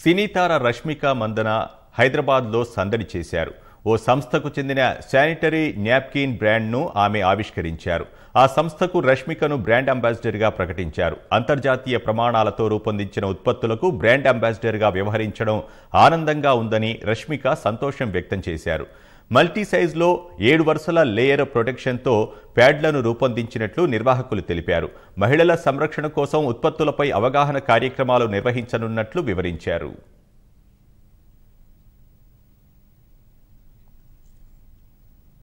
సినీతార రష్మిక మందన హైదరాబాద్లో సందడి చేశారు ఓ సంస్థకు చెందిన శానిటరీ న్యాప్కిన్ బ్రాండ్ను ఆమె ఆవిష్కరించారు ఆ సంస్థకు రష్మికను బ్రాండ్ అంబాసిడర్గా ప్రకటించారు అంతర్జాతీయ ప్రమాణాలతో రూపొందించిన ఉత్పత్తులకు బ్రాండ్ అంబాసిడర్గా వ్యవహరించడం ఆనందంగా ఉందని రష్మిక సంతోషం వ్యక్తం చేశారు మల్టీ సైజ్లో ఏడు వరుసల లేయర్ ప్రొటెక్షన్తో ప్యాడ్లను రూపొందించినట్లు నిర్వాహకులు తెలిపారు మహిళల సంరక్షణ కోసం ఉత్పత్తులపై అవగాహన కార్యక్రమాలు నిర్వహించనున్నట్లు వివరించారు